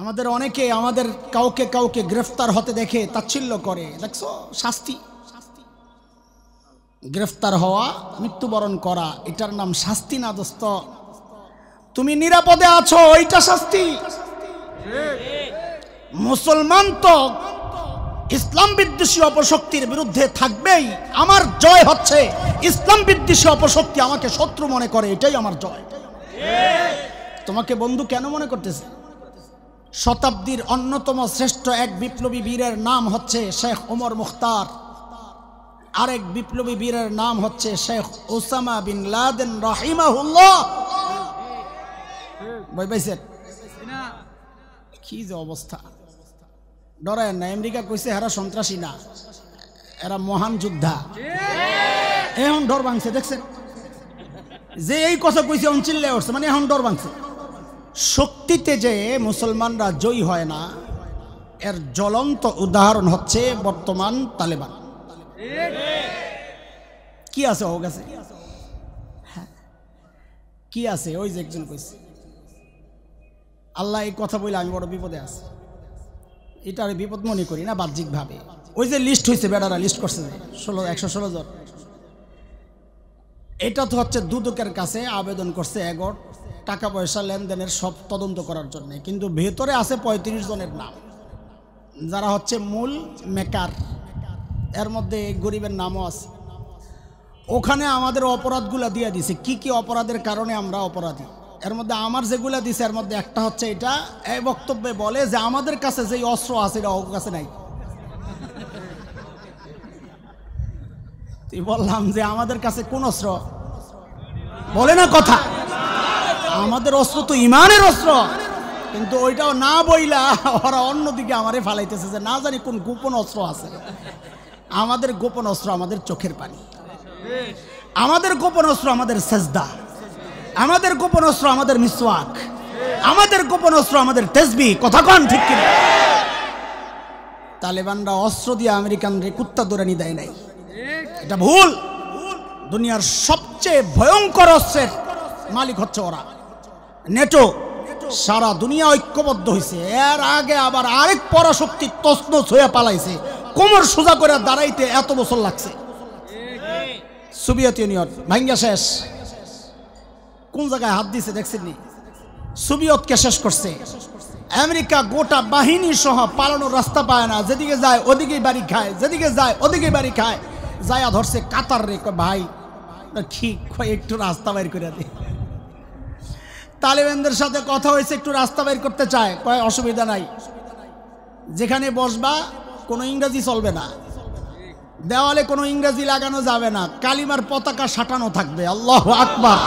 আমাদের অনেকে আমাদের কাউকে কাউকে গ্রেফতার হতে দেখে তাচ্ছিল্য করে দেখছো শাস্তি গ্রেফতার হওয়া মৃত্যুবরণ করা এটার নাম শাস্তি না দোস্ত তুমি নিরাপদে আছো এইটা শাস্তি মুসলমান তো ইসলাম বিদ্বেষী অপশক্তির বিরুদ্ধে থাকবেই আমার জয় হচ্ছে ইসলাম বিদ্বেষী অপশক্তি আমাকে শত্রু মনে করে এটাই আমার জয় তোমাকে বন্ধু কেন মনে করতেছে শতাব্দীর অন্যতম শ্রেষ্ঠ এক বিপ্লবী বীরের নাম হচ্ছে শেখ ওমর মুখতার আরেক বিপ্লবী বীরের নাম হচ্ছে শেখ ওসামা বিন লাদেন রাহিমাহুল্লাহ বই কি যে অবস্থা ডরায় না আমেরিকা কইছে এরা সন্ত্রাসী না এরা মহান যোদ্ধা এখন ডর ভাঙছে দেখছেন যে এই কথা কইছে এখন উঠছে মানে এখন ডর ভাঙছে শক্তিতে যে মুসলমানরা জয়ী হয় না এর জ্বলন্ত উদাহরণ হচ্ছে বর্তমান তালেবান কি আছে ও গেছে হ্যাঁ। কি আছে ওই যে একজন কইছে আল্লাহ এই কথা বলে আমি বড় বিপদে আছি এটা আমি বিপদ মনে করি না বাহ্যিকভাবে ওই যে লিস্ট হয়েছে বেড়ারা লিস্ট করছে যে ষোলো একশো ষোলো জন এটা তো হচ্ছে দুদকের কাছে আবেদন করছে এগর টাকা পয়সা লেনদেনের সব তদন্ত করার জন্য কিন্তু ভেতরে আছে ৩৫ জনের নাম যারা হচ্ছে মূল মেকার এর মধ্যে গরিবের নামও আছে ওখানে আমাদের অপরাধগুলা দিয়ে দিছে কি কি অপরাধের কারণে আমরা অপরাধী এর মধ্যে আমার যেগুলা দিছে এর মধ্যে একটা হচ্ছে এটা এই বক্তব্যে বলে যে আমাদের কাছে যেই অস্ত্র আছে এটা ওর কাছে নাই তুই বললাম যে আমাদের কাছে কোন অস্ত্র বলে না কথা আমাদের অস্ত্র তো ইমানের অস্ত্র কিন্তু ওইটাও না বইলা ওরা অন্যদিকে আমারে ফালাইতেছে যে না জানি কোন গোপন অস্ত্র আছে আমাদের গোপন অস্ত্র আমাদের চোখের পানি আমাদের গোপন অস্ত্র আমাদের সেজদা আমাদের গোপন অস্ত্র আমাদের মিসওয়াক আমাদের গোপন অস্ত্র আমাদের তেজবি কথা কন ঠিক কিনা তালেবানরা অস্ত্র দিয়ে আমেরিকানরে কুত্তা দৌড়ানি দেয় নাই এটা ভুল দুনিয়ার সবচেয়ে ভয়ঙ্কর অস্ত্রের মালিক হচ্ছে ওরা নেটো সারা দুনিয়া ঐক্যবদ্ধ হয়েছে এর আগে আবার আরেক পরাশক্তি তসনস হয়ে পালাইছে কোমর সোজা করে দাঁড়াইতে এত বছর লাগছে সোভিয়েত ইউনিয়ন ভাঙ্গা শেষ কোন জায়গায় হাত দিছে দেখছেননি সোভিয়তকে শেষ করছে আমেরিকা গোটা বাহিনী সহ পালানোর রাস্তা পায় না যেদিকে যায় ওদিকে বাড়ি খায় যেদিকে যায় ওদিকে বাড়ি খায় যায়া ধরছে কাতার রে ভাই ঠিক একটু রাস্তা বাইর করে দেয় তালেবেনদের সাথে কথা হয়েছে একটু রাস্তা বের করতে চায় কয় অসুবিধা নাই যেখানে বসবা কোনো ইংরাজি চলবে না দেওয়ালে কোনো ইংরাজি লাগানো যাবে না কালিমার পতাকা সাটানো থাকবে আল্লাহ আকবার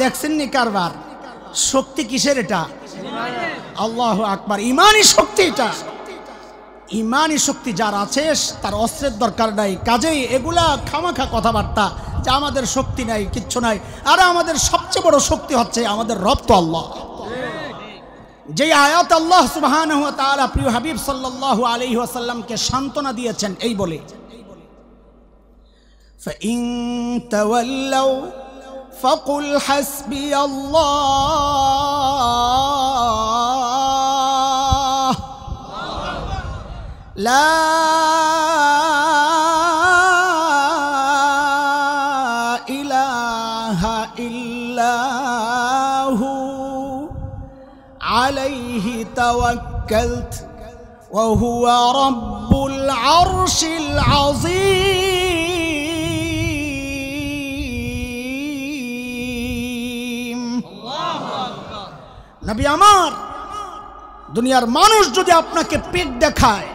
দেখছেননি কারবার শক্তি কিসের এটা আল্লাহ আকবার ইমানই শক্তি এটা ইমানই শক্তি যার আছে তার অস্ত্রের দরকার নাই কাজেই এগুলা খামাখা কথাবার্তা যে আমাদের শক্তি নাই কিচ্ছু নাই আর আমাদের সবচেয়ে বড় শক্তি হচ্ছে আমাদের রব তো আল্লাহ যে আয়াত আল্লাহ সুবাহান তালা প্রিয় হাবিব সাল্লাল্লাহু আলাইহি ওয়াসাল্লামকে সান্ত্বনা দিয়েছেন এই বলে فقل حسبي الله لا توكلت وهو رب العرش العظيم নবী আমার দুনিয়ার মানুষ যদি আপনাকে পেট দেখায়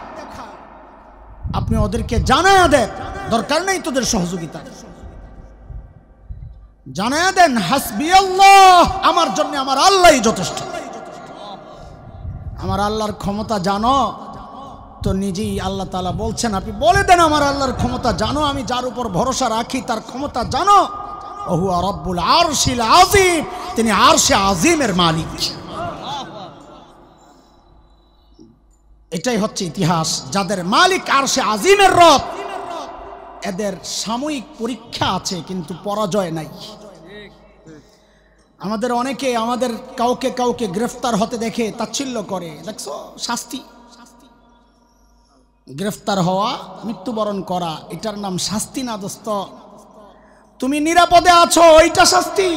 আপনি ওদেরকে জানা দেন দরকার নেই তোদের সহযোগিতা জানা দেন হাসবি আল্লাহ আমার জন্য আমার আল্লাহ যথেষ্ট আমার আল্লাহর ক্ষমতা জানো তো নিজেই আল্লাহ তালা বলছেন আপনি বলে দেন আমার আল্লাহর ক্ষমতা জানো আমি যার উপর ভরসা রাখি তার ক্ষমতা জানো ওহু আরব্বুল আরশিল আজিম তিনি আর সে আজিমের মালিক এটাই হচ্ছে ইতিহাস যাদের মালিক আর সে আজিমের রব এদের সাময়িক পরীক্ষা আছে কিন্তু পরাজয় নাই আমাদের অনেকে আমাদের কাউকে কাউকে গ্রেফতার হতে দেখে তাচ্ছিল্য করে দেখছো শাস্তি গ্রেফতার হওয়া মৃত্যুবরণ করা এটার নাম শাস্তি না দোস্ত তুমি নিরাপদে আছো এইটা শাস্তি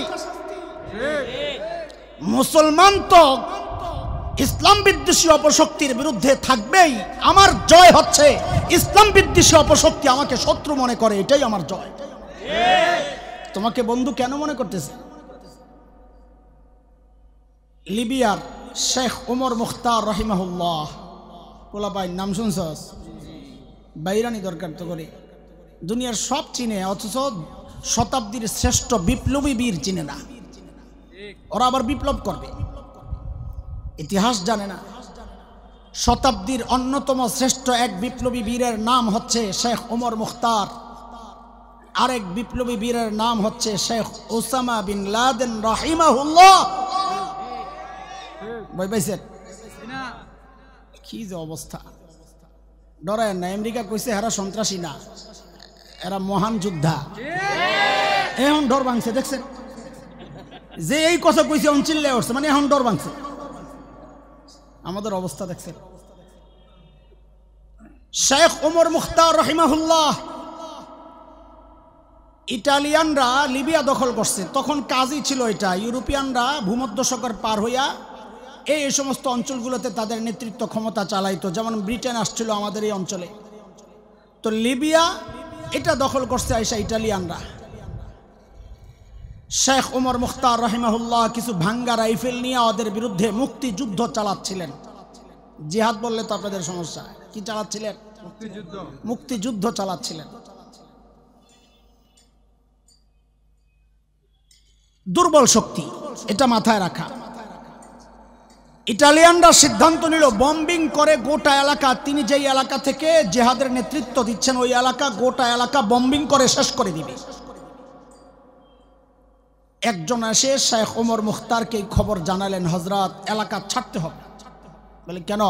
মুসলমান তো ইসলাম বিদ্বেষী অপশক্তির বিরুদ্ধে থাকবেই আমার জয় হচ্ছে ইসলাম বিদ্বেষী অপশক্তি আমাকে শত্রু মনে করে এটাই আমার জয় তোমাকে বন্ধু কেন মনে করতেছে লিবিয়ার শেখ ওমর মুখতার রহিমাহুল্লাহ পোলা ভাই নাম শুনছস বাইরানি দরকার তো করে দুনিয়ার সব চিনে অথচ শতাব্দীর শ্রেষ্ঠ বিপ্লবী বীর চিনে না ওরা আবার বিপ্লব করবে ইতিহাস জানে না শতাব্দীর অন্যতম শ্রেষ্ঠ এক বিপ্লবী বীরের নাম হচ্ছে শেখ ওমর মুখতার আরেক বিপ্লবী বীরের নাম হচ্ছে শেখ ওসামা বিন লাদেন রাহিমাহুল্লাহ ভয় পাইছেন কি যে অবস্থা ডরায় না আমেরিকা কইছে এরা সন্ত্রাসী না এরা মহান যোদ্ধা এখন ডর ভাঙছে দেখছেন যে এই কথা কইছে এখন মানে এখন ডর ভাঙছে আমাদের অবস্থা দেখছেন শেখ ওমর মুখতার রহিমাহুল্লাহ ইটালিয়ানরা লিবিয়া দখল করছে তখন কাজই ছিল এটা ইউরোপিয়ানরা ভূমধ্যসাগর পার হইয়া এই সমস্ত অঞ্চলগুলোতে তাদের নেতৃত্ব ক্ষমতা চালাইতো যেমন ব্রিটেন আসছিল আমাদের এই অঞ্চলে তো লিবিয়া এটা দখল করছে আইসা ইটালিয়ানরা শেখ ওমর মুখতার রহিমাহুল্লাহ কিছু ভাঙ্গা রাইফেল নিয়ে ওদের বিরুদ্ধে মুক্তিযুদ্ধ চালাচ্ছিলেন জিহাদ বললে তো আপনাদের সমস্যা কি চালাচ্ছিলেন মুক্তিযুদ্ধ চালাচ্ছিলেন দুর্বল শক্তি এটা মাথায় রাখা ইটালিয়ানরা সিদ্ধান্ত নিল বম্বিং করে গোটা এলাকা তিনি যেই এলাকা থেকে জেহাদের নেতৃত্ব দিচ্ছেন ওই এলাকা গোটা এলাকা বম্বিং করে শেষ করে দিবে একজন এসে শেখ ওমর মুখতারকে খবর জানালেন হজরত এলাকা ছাড়তে হবে বলে কেন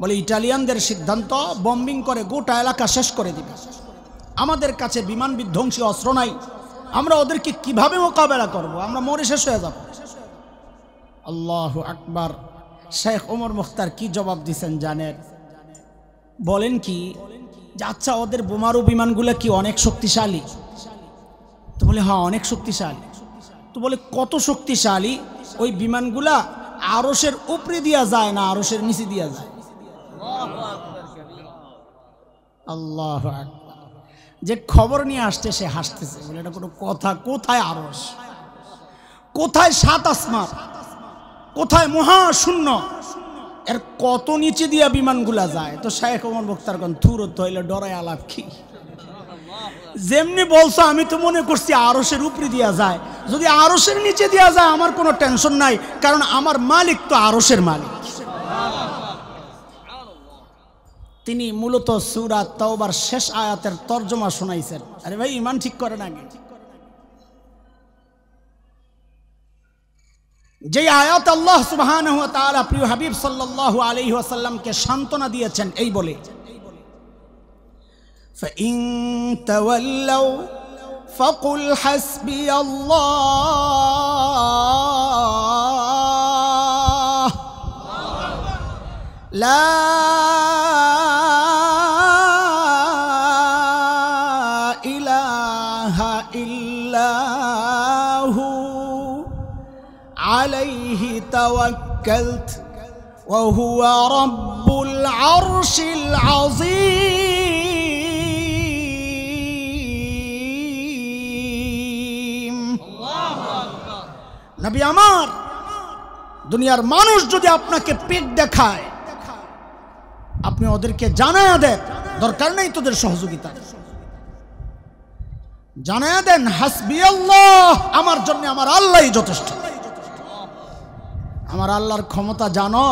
বলে ইটালিয়ানদের সিদ্ধান্ত বম্বিং করে গোটা এলাকা শেষ করে দিবে আমাদের কাছে বিমান বিধ্বংসী অস্ত্র নাই আমরা ওদেরকে কিভাবে মোকাবেলা করব। আমরা মরে শেষ হয়ে যাব আল্লাহ আকবার শেখ ওমর মুখতার কি জবাব দিছেন জানেন বলেন কি আচ্ছা ওদের বোমারু বিমানগুলো কি অনেক শক্তিশালী তো বলে হ্যাঁ অনেক শক্তিশালী তো বলে কত শক্তিশালী ওই বিমানগুলা আরসের উপরে দিয়া যায় না আরসের নিচে দিয়া যায় আল্লাহ যে খবর নিয়ে আসছে সে হাসতেছে বলে এটা কোনো কথা কোথায় আরস কোথায় সাত আসমার কোথায় মহাশূন্য এর কত নিচে দিয়া বিমানগুলা যায় তো শাহেখ ওমর বক্তারগণ থুরত হইলে ডরাই আলাপ কি যেমনি বলছো আমি তো মনে করছি আরসের উপরে দিয়া যায় যদি আরসের নিচে দিয়া যায় আমার কোনো টেনশন নাই কারণ আমার মালিক তো আরসের মালিক তিনি মূলত সুরাত তাওবার শেষ আয়াতের তর্জমা শোনাইছেন আরে ভাই ইমান ঠিক করেন আগে যে আয়াত আল্লাহ সুবহানাহু ওয়া তাআলা প্রিয় হাবিব সাল্লাল্লাহু আলাইহি ওয়াসাল্লামকে সান্তনা দিয়েছেন এই বলে فَإِن تَوَلَّوْا فقل حسبي الله لا توكلت وهو رب العرش العظيم নবী আমার দুনিয়ার মানুষ যদি আপনাকে পেট দেখায় আপনি ওদেরকে জানা দেন দরকার নেই তোদের সহযোগিতা জানা দেন হাসবি আল্লাহ আমার জন্য আমার আল্লাহ যথেষ্ট আমার আল্লাহর ক্ষমতা জানো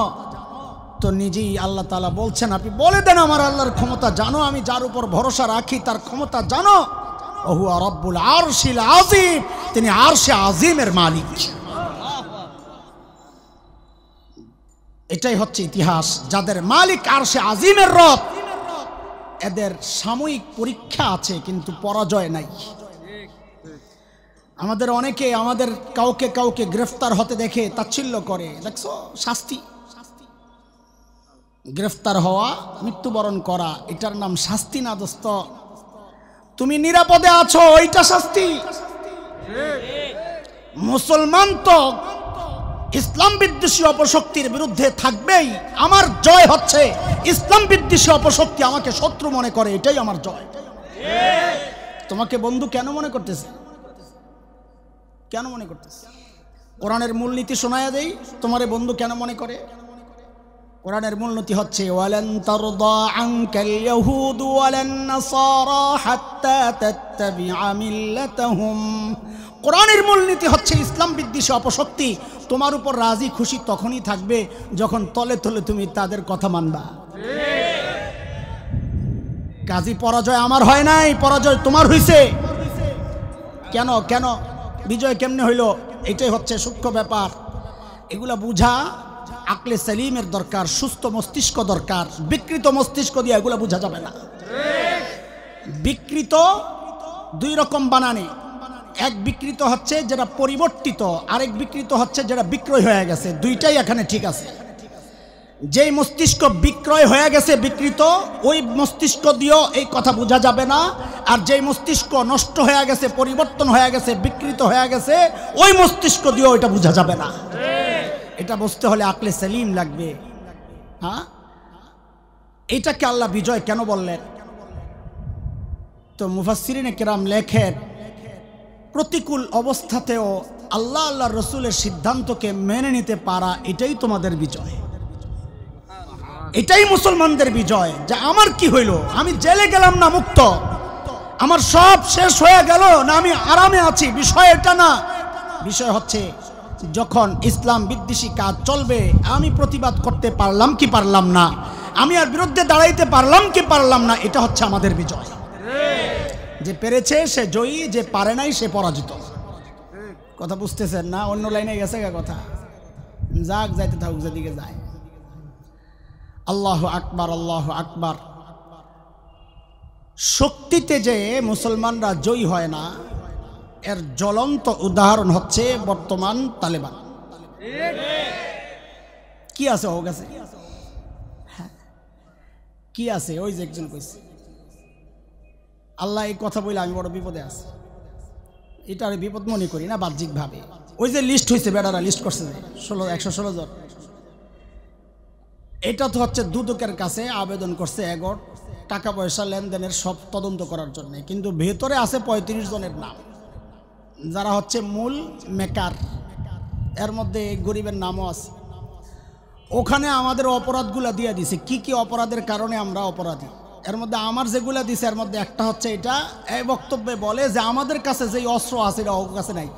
তো নিজেই আল্লাহ তালা বলছেন আপনি বলে দেন আমার আল্লাহর ক্ষমতা জানো আমি যার উপর ভরসা রাখি তার ক্ষমতা জানো ওহু আরব্বুল আরশিল আজিম তিনি আজিমের মালিক এটাই হচ্ছে ইতিহাস যাদের মালিক সে আজিমের রব এদের সাময়িক পরীক্ষা আছে কিন্তু পরাজয় নাই আমাদের অনেকে আমাদের কাউকে কাউকে গ্রেফতার হতে দেখে তাচ্ছিল্য করে দেখছো শাস্তি গ্রেফতার হওয়া মৃত্যুবরণ করা এটার নাম শাস্তি না দোস্ত তুমি নিরাপদে আছো এইটা শাস্তি মুসলমান তো ইসলাম বিদ্বেষী অপশক্তির বিরুদ্ধে থাকবেই আমার জয় হচ্ছে ইসলাম বিদ্বেষী অপশক্তি আমাকে শত্রু মনে করে এটাই আমার জয় তোমাকে বন্ধু কেন মনে করতেছে কেন মনে করতেছ কোরআনের মূলনীতি শোনায় দেই তোমার বন্ধু কেন মনে করে কোরআনের মূলনীতি হচ্ছে ওয়ালান তারদা আনকাল কোরআনের মূলনীতি হচ্ছে ইসলাম বিদ্বেষে অপশক্তি তোমার উপর রাজি খুশি তখনই থাকবে যখন তলে তলে তুমি তাদের কথা মানবা কাজী পরাজয় আমার হয় নাই পরাজয় তোমার হইছে কেন কেন বিজয় কেমনে হইল এটাই হচ্ছে সূক্ষ্ম ব্যাপার এগুলা বুঝা আকলে সেলিমের দরকার সুস্থ মস্তিষ্ক দরকার বিকৃত মস্তিষ্ক দিয়ে এগুলো বোঝা যাবে না বিকৃত দুই রকম বানানে এক বিকৃত হচ্ছে যেটা পরিবর্তিত আরেক বিকৃত হচ্ছে যেটা বিক্রয় হয়ে গেছে দুইটাই এখানে ঠিক আছে যেই মস্তিষ্ক বিক্রয় হয়ে গেছে বিকৃত ওই মস্তিষ্ক দিয়েও এই কথা বোঝা যাবে না আর যেই মস্তিষ্ক নষ্ট হয়ে গেছে পরিবর্তন হয়ে গেছে বিকৃত হয়ে গেছে ওই মস্তিষ্ক দিয়েও এটা বোঝা যাবে না এটা বুঝতে হলে আকলে সেলিম লাগবে হ্যাঁ এটাকে আল্লাহ বিজয় কেন বললেন তো মুফাসিরিনে কেরাম লেখেন প্রতিকূল অবস্থাতেও আল্লাহ আল্লাহ রসুলের সিদ্ধান্তকে মেনে নিতে পারা এটাই তোমাদের বিজয় এটাই মুসলমানদের বিজয় যে আমার কি হইল আমি জেলে গেলাম না মুক্ত আমার সব শেষ হয়ে গেল না আমি আরামে আছি বিষয় এটা না বিষয় হচ্ছে যখন ইসলাম বিদ্বেষী কাজ চলবে আমি প্রতিবাদ করতে পারলাম কি পারলাম না আমি আর বিরুদ্ধে দাঁড়াইতে পারলাম কি পারলাম না এটা হচ্ছে আমাদের বিজয় যে পেরেছে সে জয়ী যে পারে নাই সে পরাজিত কথা বুঝতেছেন না অন্য লাইনে গেছে কথা যাক যাইতে থাকুক যেদিকে যায় আল্লাহ আকবার আল্লাহ আকবার শক্তিতে যে মুসলমানরা জয়ী হয় না এর জ্বলন্ত উদাহরণ হচ্ছে বর্তমান তালেবান কি আছে ও গেছে হ্যাঁ। কি আছে ওই যে একজন কইছে আল্লাহ এই কথা বলে আমি বড় বিপদে আছি এটা বিপদ মনে করি না বাহ্যিকভাবে ওই যে লিস্ট হয়েছে বেড়ারা লিস্ট করছে ষোলো একশো ষোলো জন এটা তো হচ্ছে দুদকের কাছে আবেদন করছে এগর টাকা পয়সা লেনদেনের সব তদন্ত করার জন্য কিন্তু ভেতরে আছে ৩৫ জনের নাম যারা হচ্ছে মূল মেকার এর মধ্যে গরিবের নামও আছে ওখানে আমাদের অপরাধগুলো দিয়ে দিছে কি কি অপরাধের কারণে আমরা অপরাধী এর মধ্যে আমার যেগুলো দিছে এর মধ্যে একটা হচ্ছে এটা এই বক্তব্যে বলে যে আমাদের কাছে যেই অস্ত্র আছে এটা ওর কাছে নাই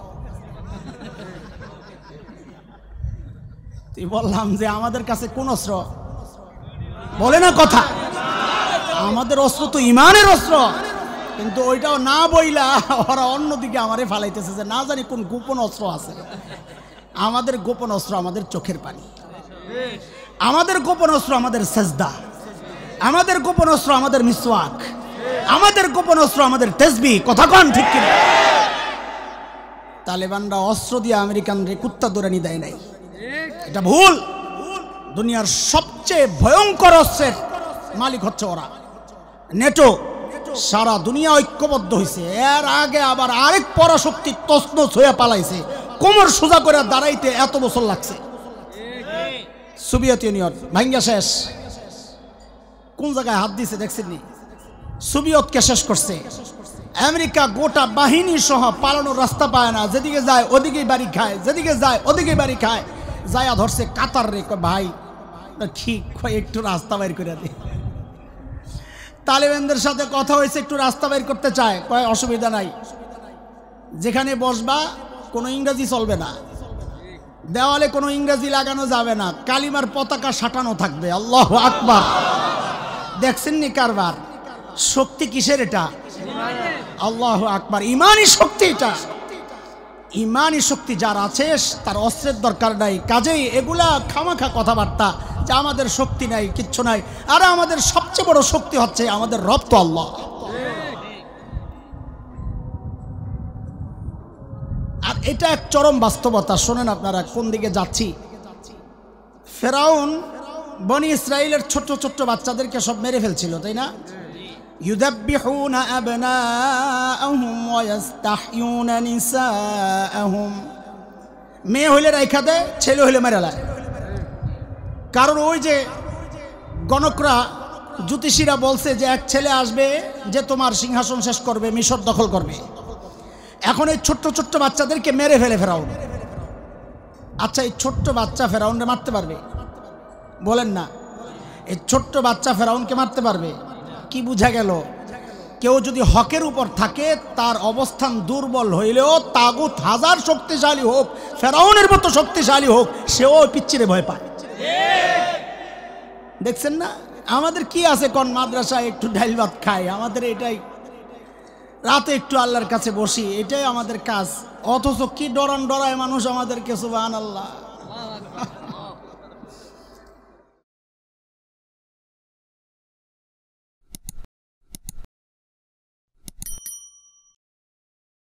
বললাম যে আমাদের কাছে কোন অস্ত্র বলে না কথা আমাদের অস্ত্র তো ইমানের অস্ত্র কিন্তু ওইটাও না বইলা ওরা অন্যদিকে আমারে ফালাইতেছে যে না জানি কোন গোপন অস্ত্র আছে আমাদের গোপন অস্ত্র আমাদের চোখের পানি আমাদের গোপন অস্ত্র আমাদের সেজদা আমাদের গোপন অস্ত্র আমাদের মিসওয়াক আমাদের গোপন অস্ত্র আমাদের তেজবি কথা কন ঠিক কিনা তালেবানরা অস্ত্র দিয়ে আমেরিকান রে কুত্তা দৌড়ানি দেয় নাই এটা ভুল দুনিয়ার সবচেয়ে ভয়ঙ্কর অস্ত্রের মালিক হচ্ছে ওরা নেটো সারা দুনিয়া ঐক্যবদ্ধ হয়েছে এর আগে আবার আরেক পরাশক্তি তসন ছুঁয়ে পালাইছে কোমর সোজা করে দাঁড়াইতে এত বছর লাগছে সোভিয়েত ইউনিয়ন ভাঙ্গা শেষ কোন জায়গায় হাত দিছে দেখছেন নি সোভিয়তকে শেষ করছে আমেরিকা গোটা বাহিনী সহ পালানোর রাস্তা পায় না যেদিকে যায় ওদিকেই বাড়ি খায় যেদিকে যায় ওদিকেই বাড়ি খায় যায়া ধরছে কাতার রে ভাই আপনার ঠিক একটু রাস্তা বাইর করে দিই তালেবানদের সাথে কথা হয়েছে একটু রাস্তা বাইর করতে চায় কয় অসুবিধা নাই যেখানে বসবা কোনো ইংরাজি চলবে না দেওয়ালে কোনো ইংরাজি লাগানো যাবে না কালিমার পতাকা সাটানো থাকবে আল্লাহ আকবার দেখছেন নি কারবার শক্তি কিসের এটা আল্লাহ আকবার ইমানই শক্তি এটা ইমানই শক্তি যার আছে তার অস্ত্রের দরকার নাই কাজেই এগুলা খামাখা কথাবার্তা যে আমাদের শক্তি নাই কিচ্ছু নাই আর আমাদের সবচেয়ে বড় শক্তি হচ্ছে আমাদের রব তো আল্লাহ আর এটা এক চরম বাস্তবতা শোনেন আপনারা কোন দিকে যাচ্ছি ফেরাউন বনি ইসরায়েলের ছোট্ট ছোট্ট বাচ্চাদেরকে সব মেরে ফেলছিল তাই না মেয়ে হইলে রাইখা দেয় ছেলে হইলে মেরালায় কারণ ওই যে গণকরা জ্যোতিষীরা বলছে যে এক ছেলে আসবে যে তোমার সিংহাসন শেষ করবে মিশর দখল করবে এখন এই ছোট্ট ছোট্ট বাচ্চাদেরকে মেরে ফেলে ফেরাউন আচ্ছা এই ছোট্ট বাচ্চা ফেরাউনরে মারতে পারবে বলেন না এই ছোট্ট বাচ্চা ফেরাউনকে মারতে পারবে কি বুঝা গেল কেউ যদি হকের উপর থাকে তার অবস্থান দুর্বল হইলেও তাগুত হাজার শক্তিশালী হোক ফেরাউনের মতো শক্তিশালী হোক সেও পিচ্ছিরে ভয় পায় দেখছেন না আমাদের কি আছে কোন মাদ্রাসায় একটু ডাইল ভাত খাই আমাদের এটাই রাতে একটু আল্লাহর কাছে বসি এটাই আমাদের কাজ অথচ কি ডরান ডরায় মানুষ আমাদেরকে সুবাহ আল্লাহ